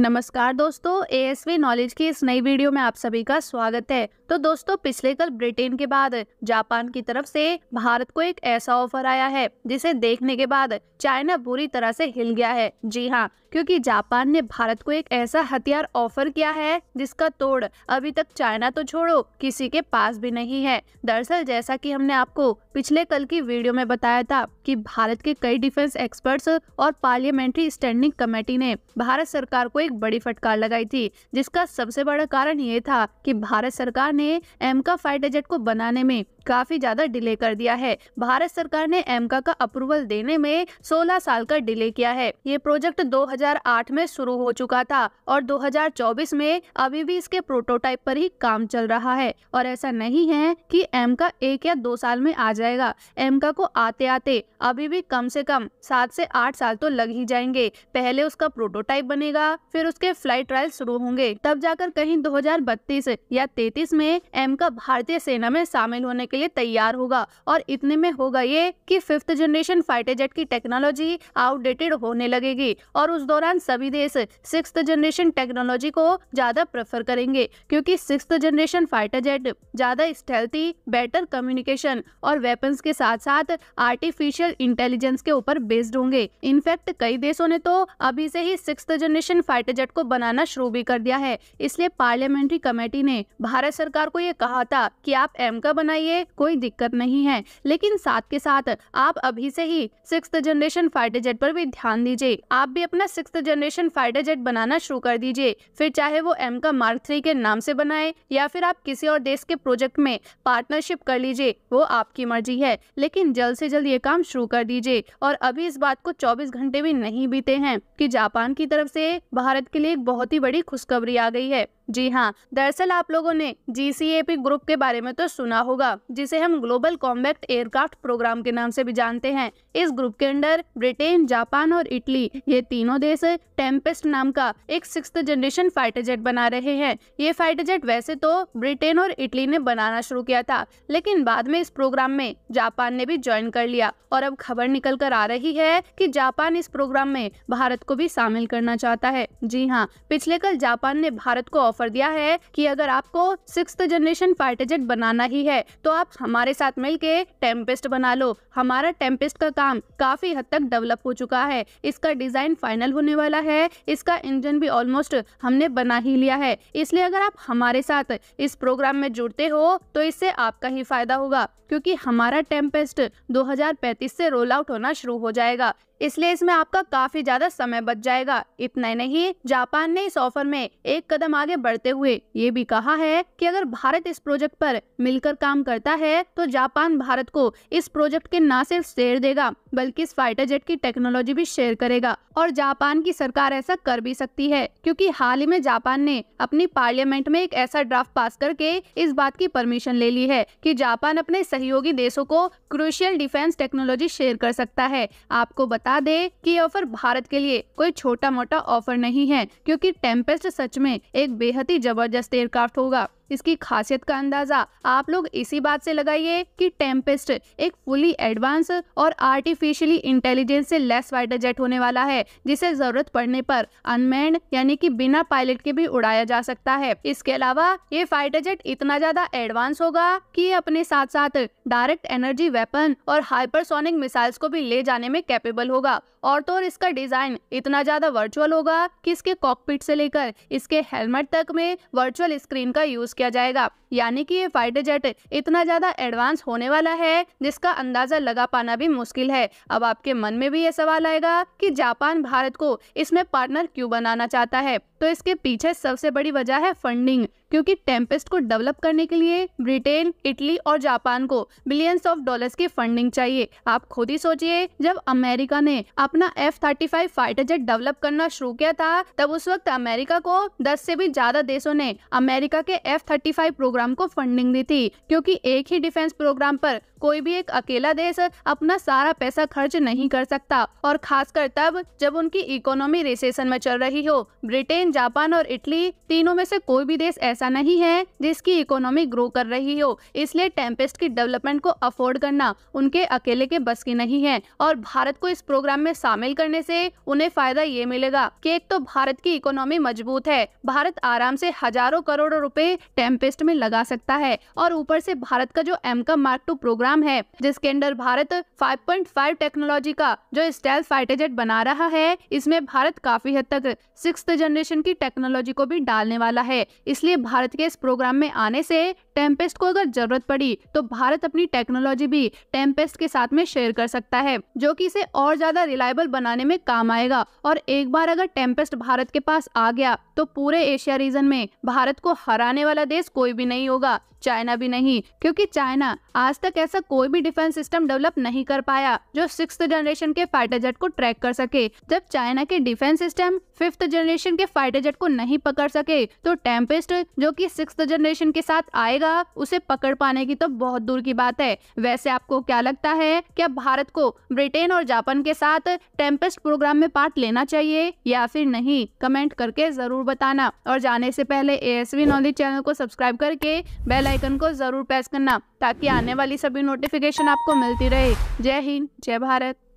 नमस्कार दोस्तों ASV knowledge की इस नई वीडियो में आप सभी का स्वागत है तो दोस्तों पिछले कल ब्रिटेन के बाद जापान की तरफ से भारत को एक ऐसा ऑफर आया है जिसे देखने के बाद चाइना बुरी तरह से हिल गया है जी हाँ क्योंकि जापान ने भारत को एक ऐसा हथियार ऑफर किया है जिसका तोड़ अभी तक चाइना तो छोड़ो किसी के पास भी नहीं है दरअसल जैसा कि हमने आपको पिछले कल की वीडियो में बताया था कि भारत के कई डिफेंस एक्सपर्ट्स और पार्लियामेंट्री स्टैंडिंग कमेटी ने भारत सरकार को एक बड़ी फटकार लगाई थी जिसका सबसे बड़ा कारण ये था की भारत सरकार ने एम का फाइव डिजिट को बनाने में काफ़ी ज़्यादा डिले कर दिया है भारत सरकार ने एमका का अप्रूवल देने में 16 साल का डिले किया है ये प्रोजेक्ट 2008 में शुरू हो चुका था और 2024 में अभी भी इसके प्रोटोटाइप पर ही काम चल रहा है और ऐसा नहीं है कि एमका एक या दो साल में आ जाएगा एमका को आते आते अभी भी कम से कम सात से आठ साल तो लग ही जाएंगे पहले उसका प्रोटोटाइप बनेगा फिर उसके फ्लाइट ट्रायल शुरू होंगे तब जाकर कहीं दो या तेतीस में एमका भारतीय सेना में शामिल होने के लिए तैयार होगा और इतने में होगा ये कि फिफ्थ जनरेशन फाइटर जेट की टेक्नोलॉजी आउटडेटेड होने लगेगी और उस दौरान सभी देश सिक्स जनरेशन टेक्नोलॉजी को ज्यादा प्रेफर करेंगे क्योंकि सिक्स जनरेशन फाइटर जेट ज्यादा स्टेल्थी बेटर कम्युनिकेशन और वेपन्स के साथ साथ आर्टिफिशियल इंटेलिजेंस के ऊपर बेस्ड होंगे इनफैक्ट कई देशों ने तो अभी से ही सिक्स जनरेशन फाइटर जेट को बनाना शुरू भी कर दिया है इसलिए पार्लियामेंट्री कमेटी ने भारत सरकार को ये कहा था कि आप एम का बनाइए कोई दिक्कत नहीं है लेकिन साथ के साथ आप अभी से ही सिक्स जनरेशन फाइटर जेट पर भी ध्यान दीजिए आप भी अपना सिक्स जनरेशन फाइटर जेट बनाना शुरू कर दीजिए फिर चाहे वो एम का मार्क थ्री के नाम से बनाए या फिर आप किसी और देश के प्रोजेक्ट में पार्टनरशिप कर लीजिए वो आपकी मर्जी है लेकिन जल्द से जल्द ये काम शुरू कर दीजिए और अभी इस बात को 24 घंटे भी नहीं बीते हैं कि जापान की तरफ से भारत के लिए एक बहुत ही बड़ी खुशखबरी आ गई है जी हाँ दरअसल आप लोगों ने जी ग्रुप के बारे में तो सुना होगा जिसे हम ग्लोबल कॉम्बैक्ट एयरक्राफ्ट प्रोग्राम के नाम से भी जानते हैं इस ग्रुप के अंडर ब्रिटेन जापान और इटली ये तीनों देश टेम्पेस्ट नाम का एक सिक्स जनरेशन फाइटर जेट बना रहे हैं ये फाइटर जेट वैसे तो ब्रिटेन और इटली ने बनाना शुरू किया था लेकिन बाद में इस प्रोग्राम में जापान ने भी ज्वाइन कर लिया और अब खबर निकल कर आ रही है कि जापान इस प्रोग्राम में भारत को भी शामिल करना चाहता है जी हाँ पिछले कल जापान ने भारत को ऑफर दिया है कि अगर आपको सिक्स जनरेशन फाइटर जेट बनाना ही है तो आप हमारे साथ मिलके टेम्पेस्ट बना लो हमारा टेम्पेस्ट का काम काफी हद तक डेवलप हो चुका है इसका डिजाइन फाइनल होने वाला है इसका इंजन भी ऑलमोस्ट हमने बना ही लिया है इसलिए अगर आप हमारे साथ इस प्रोग्राम में जुड़ते हो तो इससे आपका ही फायदा होगा क्योंकि हमारा टेम्पेस्ट 2035 से रोल आउट होना शुरू हो जाएगा इसलिए इसमें आपका काफी ज्यादा समय बच जाएगा इतना ही नहीं जापान ने इस ऑफर में एक कदम आगे बढ़ते हुए ये भी कहा है कि अगर भारत इस प्रोजेक्ट पर मिलकर काम करता है तो जापान भारत को इस प्रोजेक्ट के न सिर्फ शेयर देगा बल्कि इस फाइटर जेट की टेक्नोलॉजी भी शेयर करेगा और जापान की सरकार ऐसा कर भी सकती है क्यूँकी हाल ही में जापान ने अपनी पार्लियामेंट में एक ऐसा ड्राफ्ट पास करके इस बात की परमिशन ले ली है की जापान अपने सहयोगी देशों को क्रूशियल डिफेंस टेक्नोलॉजी शेयर कर सकता है आपको बता बता दे कि ये ऑफर भारत के लिए कोई छोटा मोटा ऑफर नहीं है क्योंकि टेम्पेस्ट सच में एक बेहद ही जबरदस्त एयरक्राफ्ट होगा इसकी खासियत का अंदाजा आप लोग इसी बात से लगाइए कि टेम्पेस्ट एक फुली एडवांस और आर्टिफिशियली इंटेलिजेंस से लेस फाइटर जेट होने वाला है जिसे जरूरत पड़ने पर अनमैंड यानी कि बिना पायलट के भी उड़ाया जा सकता है इसके अलावा ये फाइटर जेट इतना ज्यादा एडवांस होगा कि ये अपने साथ साथ डायरेक्ट एनर्जी वेपन और हाइपरसोनिक मिसाइल्स को भी ले जाने में कैपेबल होगा और तो और इसका डिज़ाइन इतना ज़्यादा वर्चुअल होगा कि इसके कॉकपिट से लेकर इसके हेलमेट तक में वर्चुअल स्क्रीन का यूज़ किया जाएगा यानी कि ये फाइटर जेट इतना ज़्यादा एडवांस होने वाला है जिसका अंदाज़ा लगा पाना भी मुश्किल है अब आपके मन में भी ये सवाल आएगा कि जापान भारत को इसमें पार्टनर क्यों बनाना चाहता है तो इसके पीछे सबसे बड़ी वजह है फंडिंग क्योंकि टेम्पेस्ट को डेवलप करने के लिए ब्रिटेन इटली और जापान को बिलियंस ऑफ डॉलर्स की फंडिंग चाहिए आप खुद ही सोचिए जब अमेरिका ने अपना F thirty five fighter jet develop करना शुरू किया था तब उस वक्त अमेरिका को दस से भी ज्यादा देशों ने अमेरिका के F thirty five program program को फंडिंग दी थी क्योंकि एक ही डिफेंस प्रोग्राम पर कोई भी एक अकेला देश अपना सारा पैसा खर्च नहीं कर सकता और खासकर तब जब उनकी इकोनॉमी रिसेशन में चल रही हो ब्रिटेन जापान और इटली तीनों में से कोई भी देश ऐसा नहीं है जिसकी इकोनॉमी ग्रो कर रही हो इसलिए टेम्पेस्ट की डेवलपमेंट को अफोर्ड करना उनके अकेले के बस की नहीं है और भारत को इस प्रोग्राम में शामिल करने से उन्हें फायदा ये मिलेगा कि एक तो भारत की इकोनॉमी मजबूत है भारत आराम से हजारों करोड़ रुपए टेम्पेस्ट में लग लगा सकता है और ऊपर से भारत का जो एमकम मार्क टू प्रोग्राम है जिसके अंदर भारत 5.5 टेक्नोलॉजी का जो स्टेल फाइटर जेट बना रहा है इसमें भारत काफी हद तक सिक्स जनरेशन की टेक्नोलॉजी को भी डालने वाला है इसलिए भारत के इस प्रोग्राम में आने से टेम्पेस्ट को अगर जरूरत पड़ी तो भारत अपनी टेक्नोलॉजी भी टेम्पेस्ट के साथ में शेयर कर सकता है जो कि इसे और ज्यादा रिलायबल बनाने में काम आएगा और एक बार अगर टेम्पेस्ट भारत के पास आ गया तो पूरे एशिया रीजन में भारत को हराने वाला देश कोई भी नहीं नहीं होगा चाइना भी नहीं क्योंकि चाइना आज तक ऐसा कोई भी डिफेंस सिस्टम डेवलप नहीं कर पाया जो सिक्स जनरेशन के फाइटर जेट को ट्रैक कर सके जब चाइना के डिफेंस सिस्टम फिफ्थ जनरेशन के फाइटर जेट को नहीं पकड़ सके तो टेम्पेस्ट जो की सिक्स जनरेशन के साथ आएगा उसे पकड़ पाने की तो बहुत दूर की बात है वैसे आपको क्या लगता है क्या भारत को ब्रिटेन और जापान के साथ टेम्पेस्ट प्रोग्राम में पार्ट लेना चाहिए या फिर नहीं कमेंट करके जरूर बताना और जाने से पहले एएसवी नॉलेज चैनल को सब्सक्राइब करके बेल आइकन को ज़रूर प्रेस करना ताकि आने वाली सभी नोटिफिकेशन आपको मिलती रहे जय हिंद जय भारत